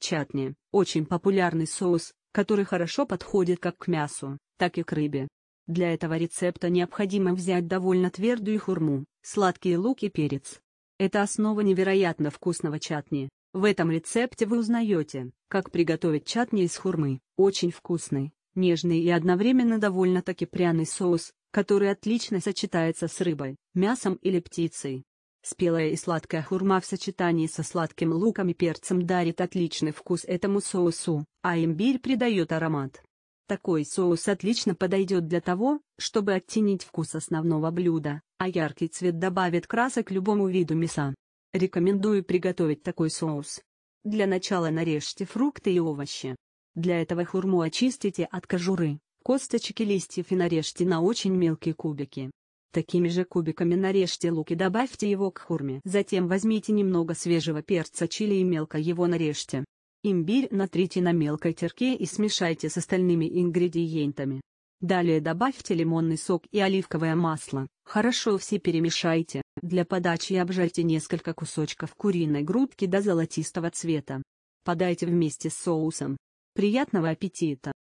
Чатни – очень популярный соус, который хорошо подходит как к мясу, так и к рыбе. Для этого рецепта необходимо взять довольно твердую хурму, сладкий лук и перец. Это основа невероятно вкусного чатни. В этом рецепте вы узнаете, как приготовить чатни из хурмы. Очень вкусный, нежный и одновременно довольно-таки пряный соус, который отлично сочетается с рыбой, мясом или птицей. Спелая и сладкая хурма в сочетании со сладким луком и перцем дарит отличный вкус этому соусу, а имбирь придает аромат. Такой соус отлично подойдет для того, чтобы оттенить вкус основного блюда, а яркий цвет добавит красок любому виду мяса. Рекомендую приготовить такой соус. Для начала нарежьте фрукты и овощи. Для этого хурму очистите от кожуры, косточек и листьев и нарежьте на очень мелкие кубики. Такими же кубиками нарежьте лук и добавьте его к хурме. Затем возьмите немного свежего перца чили и мелко его нарежьте. Имбирь натрите на мелкой терке и смешайте с остальными ингредиентами. Далее добавьте лимонный сок и оливковое масло. Хорошо все перемешайте. Для подачи обжарьте несколько кусочков куриной грудки до золотистого цвета. Подайте вместе с соусом. Приятного аппетита!